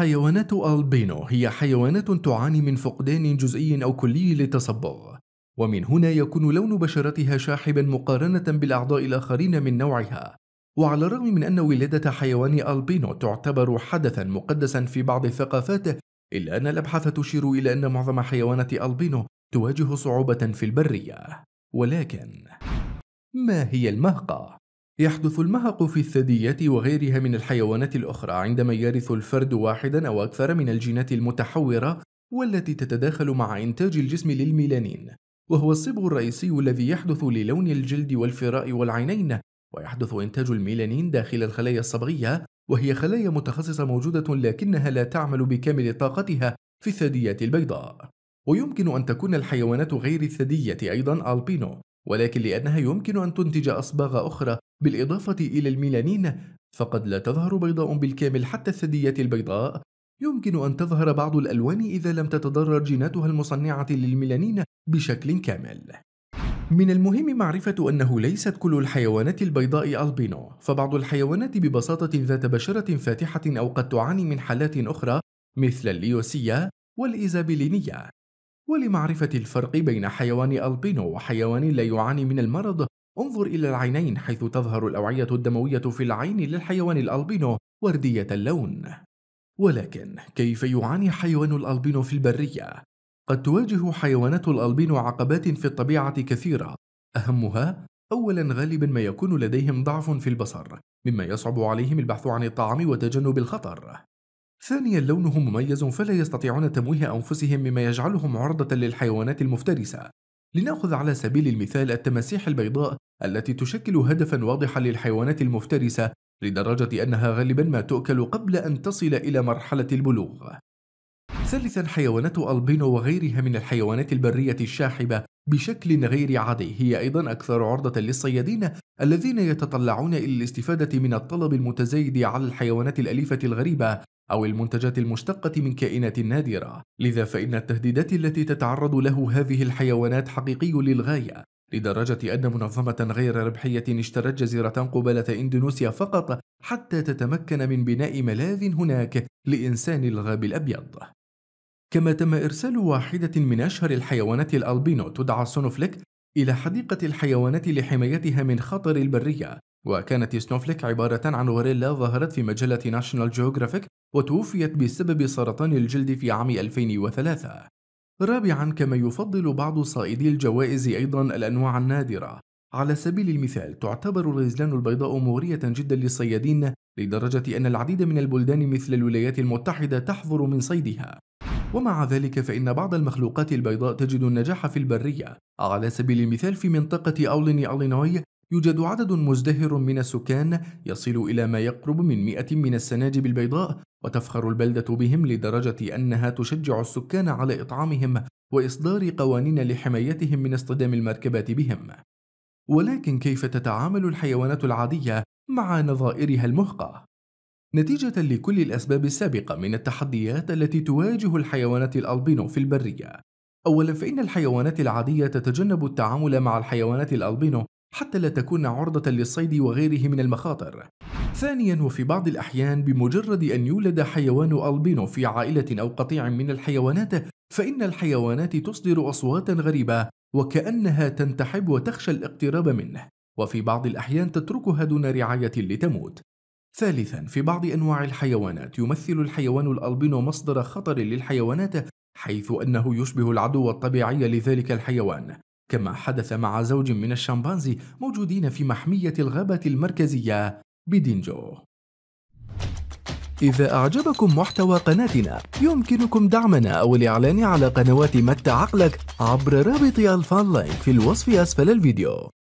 حيوانات البينو هي حيوانات تعاني من فقدان جزئي أو كلي للتصبغ ومن هنا يكون لون بشرتها شاحبا مقارنة بالأعضاء الآخرين من نوعها وعلى الرغم من أن ولادة حيوان البينو تعتبر حدثا مقدسا في بعض الثقافات إلا أن الأبحاث تشير إلى أن معظم حيوانات البينو تواجه صعوبة في البرية ولكن ما هي المهقة؟ يحدث المهق في الثدييات وغيرها من الحيوانات الأخرى عندما يرث الفرد واحدا أو أكثر من الجينات المتحورة والتي تتداخل مع إنتاج الجسم للميلانين وهو الصبغ الرئيسي الذي يحدث للون الجلد والفراء والعينين ويحدث إنتاج الميلانين داخل الخلايا الصبغية وهي خلايا متخصصة موجودة لكنها لا تعمل بكامل طاقتها في الثدييات البيضاء ويمكن أن تكون الحيوانات غير الثدية أيضا ألبينو ولكن لأنها يمكن أن تنتج أصباغ أخرى بالإضافة إلى الميلانين فقد لا تظهر بيضاء بالكامل حتى الثدييات البيضاء يمكن أن تظهر بعض الألوان إذا لم تتضرر جيناتها المصنعة للميلانين بشكل كامل من المهم معرفة أنه ليست كل الحيوانات البيضاء ألبينو فبعض الحيوانات ببساطة ذات بشرة فاتحة أو قد تعاني من حالات أخرى مثل الليوسية والإيزابيلينية ولمعرفة الفرق بين حيوان ألبينو وحيوان لا يعاني من المرض انظر إلى العينين حيث تظهر الأوعية الدموية في العين للحيوان الألبينو وردية اللون ولكن كيف يعاني حيوان الألبينو في البرية؟ قد تواجه حيوانات الألبينو عقبات في الطبيعة كثيرة أهمها أولا غالبا ما يكون لديهم ضعف في البصر مما يصعب عليهم البحث عن الطعام وتجنب الخطر ثانيا لونهم مميز فلا يستطيعون تمويه أنفسهم مما يجعلهم عرضة للحيوانات المفترسة لنأخذ على سبيل المثال التماسيح البيضاء التي تشكل هدفا واضحا للحيوانات المفترسة لدرجة أنها غالبا ما تؤكل قبل أن تصل إلى مرحلة البلوغ ثالثا حيوانات ألبينو وغيرها من الحيوانات البرية الشاحبة بشكل غير عادي هي أيضا أكثر عرضة للصيادين الذين يتطلعون إلى الاستفادة من الطلب المتزايد على الحيوانات الأليفة الغريبة أو المنتجات المشتقة من كائنات نادرة، لذا فإن التهديدات التي تتعرض له هذه الحيوانات حقيقي للغاية، لدرجة أن منظمة غير ربحية اشترت جزيرة قبالة إندونيسيا فقط حتى تتمكن من بناء ملاذ هناك لإنسان الغاب الأبيض. كما تم إرسال واحدة من أشهر الحيوانات الألبينو تدعى سونوفليك إلى حديقة الحيوانات لحمايتها من خطر البرية وكانت سنوفليك عبارة عن غوريلا ظهرت في مجلة ناشونال جيوغرافيك وتوفيت بسبب سرطان الجلد في عام 2003 رابعا كما يفضل بعض صائدي الجوائز أيضا الأنواع النادرة على سبيل المثال تعتبر الغزلان البيضاء مغرية جدا للصيادين لدرجة أن العديد من البلدان مثل الولايات المتحدة تحظر من صيدها ومع ذلك فإن بعض المخلوقات البيضاء تجد النجاح في البرية على سبيل المثال في منطقة أوليني ألينوي يوجد عدد مزدهر من السكان يصل إلى ما يقرب من مئة من السناجب البيضاء وتفخر البلدة بهم لدرجة أنها تشجع السكان على إطعامهم وإصدار قوانين لحمايتهم من اصطدام المركبات بهم ولكن كيف تتعامل الحيوانات العادية مع نظائرها المهقة؟ نتيجة لكل الأسباب السابقة من التحديات التي تواجه الحيوانات الألبينو في البرية أولا فإن الحيوانات العادية تتجنب التعامل مع الحيوانات الألبينو حتى لا تكون عرضة للصيد وغيره من المخاطر. ثانيا وفي بعض الأحيان بمجرد أن يولد حيوان ألبينو في عائلة أو قطيع من الحيوانات فإن الحيوانات تصدر أصواتا غريبة وكأنها تنتحب وتخشى الاقتراب منه وفي بعض الأحيان تتركها دون رعاية لتموت ثالثا في بعض أنواع الحيوانات يمثل الحيوان الألبينو مصدر خطر للحيوانات حيث أنه يشبه العدو الطبيعي لذلك الحيوان كما حدث مع زوج من الشمبانزي موجودين في محمية الغابة المركزية بدينجو إذا أعجبكم محتوى قناتنا يمكنكم دعمنا أو الإعلان على قنوات متى عقلك عبر رابط الفان لاين في الوصف أسفل الفيديو